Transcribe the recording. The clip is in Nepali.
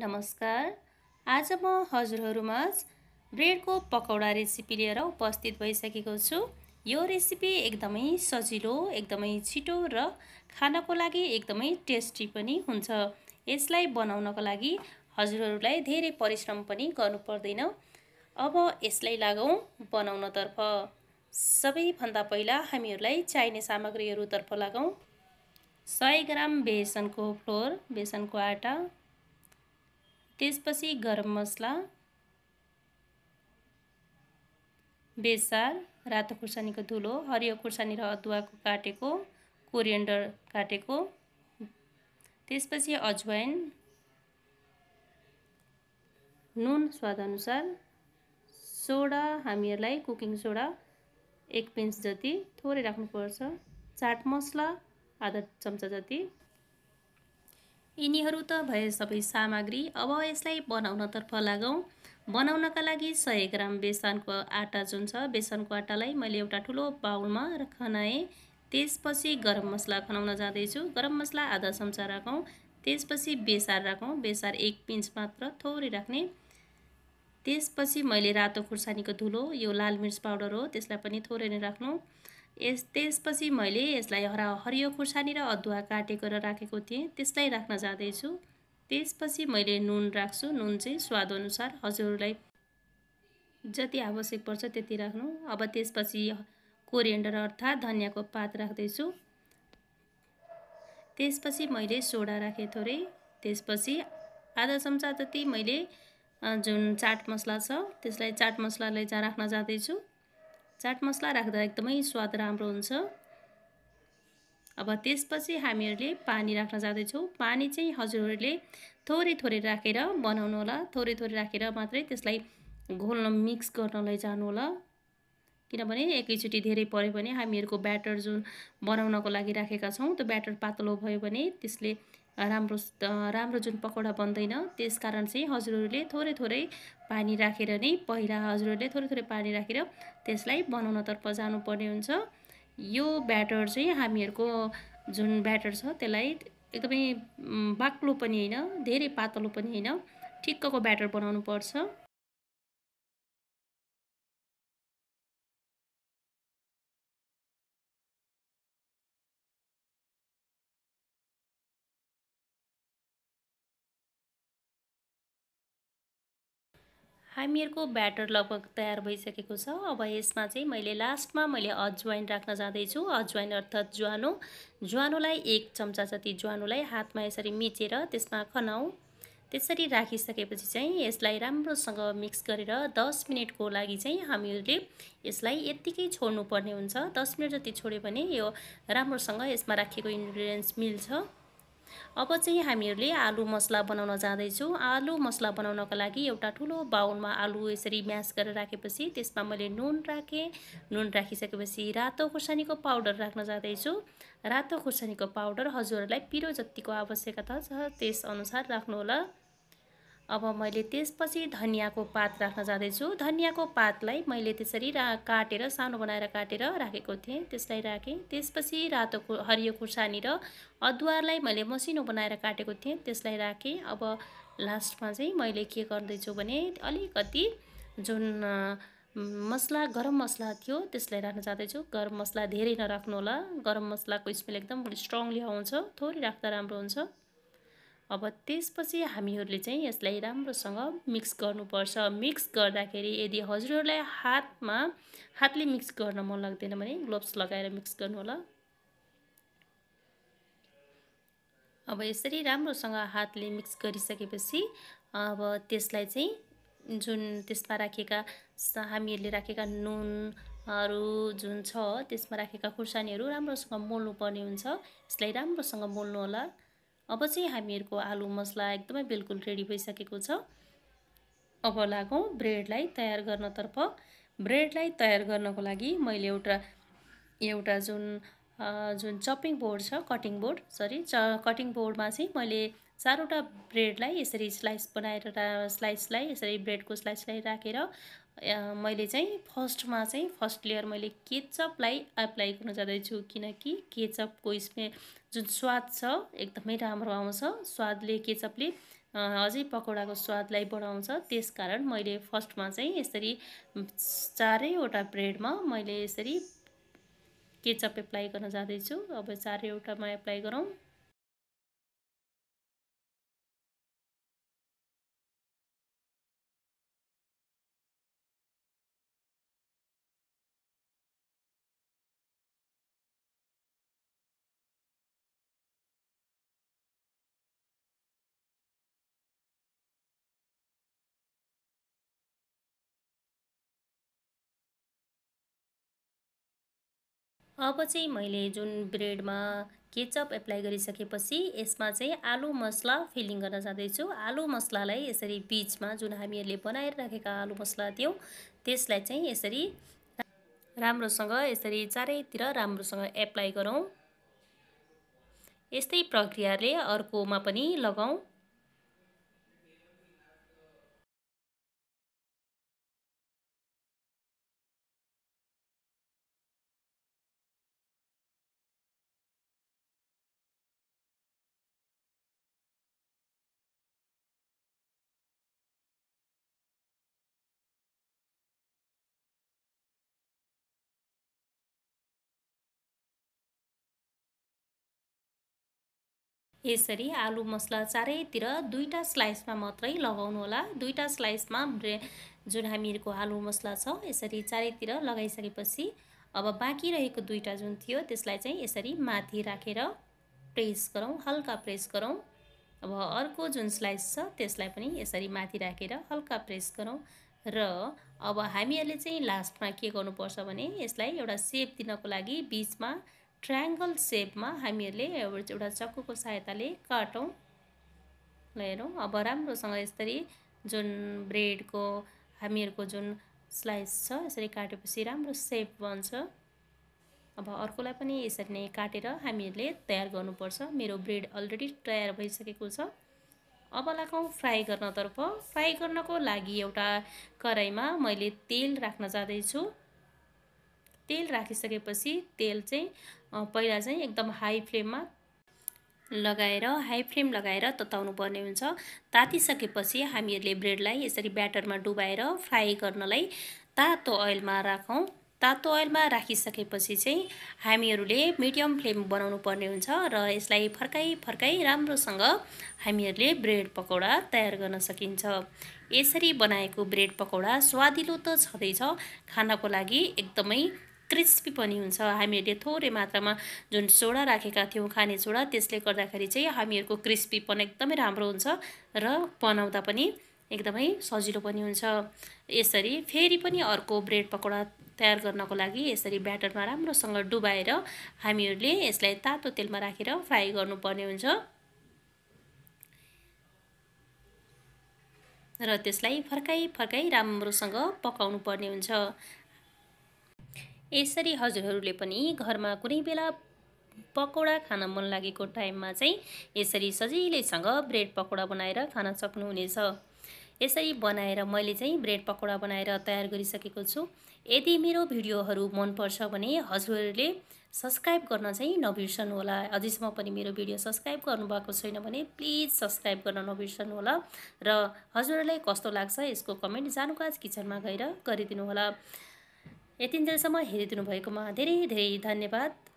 नमस्कार आज म हजुरहरूमा ब्रेडको पकौडा रेसिपी लिएर उपस्थित भइसकेको छु यो रेसिपी एकदमै सजिलो एकदमै छिटो र खानको लागि एकदमै टेस्टी पनि हुन्छ यसलाई बनाउनको लागि हजुरहरूलाई धेरै परिश्रम पनि गर्नु पर्दैन अब यसलाई लागौँ बनाउनतर्फ सबैभन्दा पहिला हामीहरूलाई चाहिने सामग्रीहरूतर्फ लागौँ सय ग्राम बेसनको फ्लोर बेसनको आटा त्यसपछि गरम मसला बेसार रातो खुर्सानीको धुलो हरियो खुर्सानी र अदुवाको काटेको कोरिएन्डर काटेको त्यसपछि अजवाइन नुन स्वादअनुसार सोडा हामीहरूलाई कुकिङ सोडा एक पिन्च जति थोरै राख्नुपर्छ चाट मसला आधा चम्चा जति यिनीहरू त भए सबै सामग्री अब यसलाई बनाउनतर्फ लागौँ बनाउनका लागि सय ग्राम बेसनको आटा जुन छ बेसनको आटालाई मैले एउटा ठुलो बाउलमा खनाएँ त्यसपछि गरम मसला खनाउन जाँदैछु गरम मसला आधा चम्चा राखौँ त्यसपछि बेसार राखौँ बेसार एक पिन्च मात्र थोरै राख्ने त्यसपछि मैले रातो खुर्सानीको धुलो यो लाल मिर्च पाउडर हो त्यसलाई पनि थोरै नै राख्नु यस त्यसपछि मैले यसलाई हरा हरियो खुर्सानी र अदुवा काटेको र राखेको थिएँ त्यसलाई राख्न जाँदैछु त्यसपछि मैले नुन राख्छु नुन चाहिँ स्वादअनुसार हजुरलाई जति आवश्यक पर्छ त्यति राख्नु अब त्यसपछि कोरिएन्डर अर्थात् धनियाँको पात राख्दैछु त्यसपछि मैले सोडा राखेँ थोरै त्यसपछि आधा चम्चा जति मैले जुन चाट मसला छ त्यसलाई चाट मसलालाई जहाँ राख्न जाँदैछु चाट मसला राख्दा एकदमै स्वाद राम्रो हुन्छ अब त्यसपछि हामीहरूले पानी राख्न जाँदैछौँ पानी चाहिँ हजुरहरूले थोरै थोरै राखेर बनाउनु होला थोरै थोरै राखेर मात्रै त्यसलाई घोल्न मिक्स गर्न लैजानु होला किनभने एकैचोटि धेरै पऱ्यो भने हामीहरूको ब्याटर जुन बनाउनको लागि राखेका छौँ त्यो ब्याटर पातलो भयो भने त्यसले राम्रो राम्रो जुन पकौडा बन्दैन त्यस कारण चाहिँ हजुरहरूले थोरै थोरै पानी राखेर नै पहिला हजुरहरूले थोरै थोरै पानी राखेर त्यसलाई बनाउनतर्फ जानुपर्ने हुन्छ यो ब्याटर चाहिँ हामीहरूको जुन ब्याटर छ त्यसलाई एकदमै बाक्लो पनि होइन धेरै पातलो पनि होइन ठिक्कको ब्याटर बनाउनु पर्छ हामीहरूको ब्याटर लगभग तयार भइसकेको छ अब यसमा चाहिँ मैले लास्टमा मैले अज्वाइन राख्न जाँदैछु अज्वाइन अर्थात् ज्वानो ज्वानोलाई एक चम्चा जति ज्वानोलाई हातमा यसरी मिचेर त्यसमा खनाऊ त्यसरी राखिसकेपछि चाहिँ यसलाई राम्रोसँग मिक्स गरेर दस मिनटको लागि चाहिँ हामीहरूले यसलाई यत्तिकै छोड्नुपर्ने हुन्छ दस मिनट जति छोड्यो भने यो राम्रोसँग यसमा राखेको इन्ग्रिडियन्ट्स मिल्छ अब चाहिँ हामीहरूले आलु मसला बनाउन जाँदैछौँ आलु मसला बनाउनको लागि एउटा ठुलो बाहुलमा आलु यसरी म्यास गरेर राखेपछि त्यसमा मैले नुन राखेँ नुन राखिसकेपछि रातो खोर्सानीको पाउडर राख्न जाँदैछु रातो खोर्सानीको पाउडर हजुरहरूलाई पिरो जतिको आवश्यकता छ त्यसअनुसार राख्नुहोला अब मैले त्यसपछि धनियाँको पात राख्न जाँदैछु धनियाँको पातलाई मैले त्यसरी रा काटेर सानो बनाएर काटेर राखेको थिएँ त्यसलाई राखेँ त्यसपछि रातो हरियो खुर्सानी र अदुवालाई मैले मसिनो बनाएर काटेको थिएँ त्यसलाई राखेँ अब लास्टमा चाहिँ मैले के गर्दैछु भने अलिकति जुन मसला गरम मसला थियो त्यसलाई राख्न चाहँदैछु गरम मसला धेरै नराख्नु होला गरम मसलाको स्मेल एकदम स्ट्रङली आउँछ थोरै राख्दा राम्रो हुन्छ अब त्यसपछि हामीहरूले चाहिँ यसलाई राम्रोसँग मिक्स गर्नुपर्छ मिक्स गर्दाखेरि यदि हजुरहरूलाई हातमा हातले मिक्स गर्न मन लाग्दैन भने ग्लोभ्स लगाएर मिक्स गर्नु होला अब यसरी राम्रोसँग हातले मिक्स गरिसकेपछि अब त्यसलाई चाहिँ जुन त्यसमा राखेका हामीहरूले राखेका नुनहरू जुन छ त्यसमा राखेका खुर्सानीहरू राम्रोसँग मोल्नुपर्ने हुन्छ यसलाई राम्रोसँग मोल्नु होला अब चाहिँ हामीहरूको आलु मसला एकदमै बिल्कुल रेडी भइसकेको छ अब लागौँ ब्रेडलाई तयार गर्नतर्फ ब्रेडलाई तयार गर्नको लागि मैले एउटा एउटा जुन जुन चपिङ बोर्ड छ कटिङ बोर्ड सरी च कटिङ बोर्डमा चाहिँ मैले चारवटा ब्रेडलाई यसरी स्लाइस बनाएर स्लाइसलाई यसरी ब्रेडको स्लाइसलाई राखेर मैले चाहिँ फर्स्टमा चाहिँ फर्स्ट लेयर मैले केचअपलाई एप्लाई गर्न जाँदैछु किनकि केचपको यसमा जुन स्वाद छ एकदमै राम्रो आउँछ स्वादले केचपले अझै पकौडाको स्वादलाई बढाउँछ त्यस कारण मैले फर्स्टमा चाहिँ यसरी चारैवटा ब्रेडमा मैले यसरी केचप एप्लाई गर्न जाँदैछु अब चारैवटामा एप्लाई गरौँ अब चाहिँ मैले जुन ब्रेडमा केचप एप्लाई गरिसकेपछि यसमा चाहिँ आलु मसला फिलिङ गर्न जाँदैछु आलु मसलालाई यसरी बिचमा जुन हामीहरूले बनाएर राखेका आलु मसला थियौँ त्यसलाई चाहिँ यसरी राम्रोसँग यसरी चारैतिर राम्रोसँग एप्लाई गरौँ यस्तै प्रक्रियाले अर्कोमा पनि लगाउँ यसरी आलु मसला चारैतिर दुईवटा स्लाइसमा मात्रै लगाउनुहोला दुईवटा स्लाइसमा जुन हामीहरूको आलु मसला छ यसरी चारैतिर लगाइसकेपछि अब बाँकी रहेको दुईवटा जुन थियो त्यसलाई चाहिँ यसरी माथि राखेर प्रेस गरौँ हल्का प्रेस गरौँ अब अर्को जुन स्लाइस छ त्यसलाई पनि यसरी माथि राखेर हल्का प्रेस गरौँ र अब हामीहरूले चाहिँ लास्टमा के गर्नुपर्छ भने यसलाई एउटा सेप दिनको लागि बिचमा ट्रायङ्गल सेपमा हामीहरूले एउटा चक्कुको सहायताले काटौँ ल हेरौँ अब राम्रोसँग यसरी जुन ब्रेडको हामीहरूको जुन स्लाइस छ यसरी काटेपछि राम्रो सेप बन्छ अब अर्कोलाई पनि यसरी नै काटेर हामीहरूले तयार गर्नुपर्छ मेरो ब्रेड अलरेडी तयार भइसकेको छ अब लागौँ फ्राई गर्नतर्फ फ्राई गर्नको लागि एउटा कराईमा मैले तेल राख्न जाँदैछु तेल राखिसकेपछि तेल चाहिँ पहिला चाहिँ एकदम हाई फ्लेममा लगाएर हाई फ्लेम लगाएर तताउनु पर्ने हुन्छ तातिसकेपछि हामीहरूले ब्रेडलाई यसरी ब्याटरमा डुबाएर फ्राई गर्नलाई तातो ओइलमा राखौँ तातो ओइलमा राखिसकेपछि चाहिँ हामीहरूले मिडियम फ्लेम बनाउनु पर्ने हुन्छ र यसलाई फर्काई फर्काई राम्रोसँग हामीहरूले ब्रेड पकौडा तयार गर्न सकिन्छ यसरी बनाएको ब्रेड पकौडा स्वादिलो त छँदैछ खानको लागि एकदमै क्रिस्पी पनि हुन्छ हामीहरूले थोरै मात्रामा जुन सोडा राखेका थियौँ खाने सोडा त्यसले गर्दाखेरि चाहिँ हामीहरूको क्रिस्पीपन एकदमै राम्रो हुन्छ र बनाउँदा पनि एकदमै सजिलो पनि हुन्छ यसरी फेरि पनि अर्को ब्रेड पकौडा तयार गर्नको लागि यसरी ब्याटरमा राम्रोसँग डुबाएर हामीहरूले यसलाई तातो तेलमा राखेर फ्राई गर्नुपर्ने हुन्छ र त्यसलाई फर्काई फर्काई राम्रोसँग पकाउनु पर्ने हुन्छ यसरी हजुरहरूले पनि घरमा कुनै बेला पकौडा खान मन लागेको टाइममा चाहिँ यसरी सजिलैसँग ब्रेड पकौडा बनाएर खान सक्नुहुनेछ यसरी बनाएर मैले चाहिँ ब्रेड पकौडा बनाएर तयार गरिसकेको छु यदि मेरो भिडियोहरू मनपर्छ भने हजुरहरूले सब्सक्राइब गर्न चाहिँ नबिर्सनु होला अझैसम्म पनि मेरो भिडियो सब्सक्राइब गर्नुभएको छैन भने प्लिज सब्सक्राइब गर्न नबिर्सनु होला र हजुरहरूलाई कस्तो लाग्छ यसको कमेन्ट आज किचनमा गएर गरिदिनु होला यतिन्जेलसम्म हेरिदिनु भएकोमा धेरै धेरै धन्यवाद